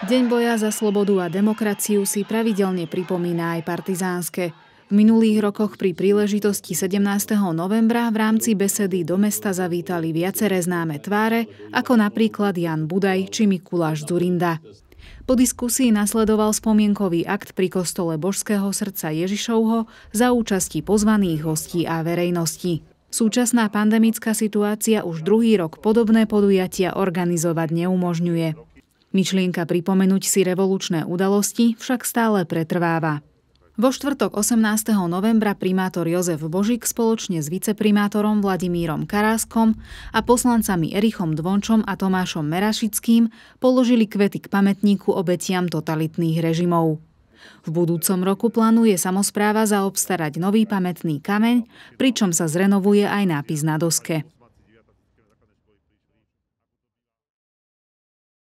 Deň boja za slobodu a demokraciu si pravidelne pripomína aj partizánske. V minulých rokoch pri príležitosti 17. novembra v rámci besedy do mesta zavítali viaceré známe tváre, ako napríklad Jan Budaj či Mikuláš Zurinda. Po diskusii nasledoval spomienkový akt pri kostole Božského srdca Ježišovho za účasti pozvaných hostí a verejnosti. Súčasná pandemická situácia už druhý rok podobné podujatia organizovať neumožňuje. Myšlienka pripomenúť si revolučné udalosti však stále pretrváva. Vo štvrtok 18. novembra primátor Jozef Božik spoločne s viceprimátorom Vladimírom Karáskom a poslancami Erichom Dvončom a Tomášom Merašickým položili kvety k pamätníku obetiam totalitných režimov. V budúcom roku plánuje samozpráva zaobstarať nový pamätný kameň, pričom sa zrenovuje aj nápis na doske.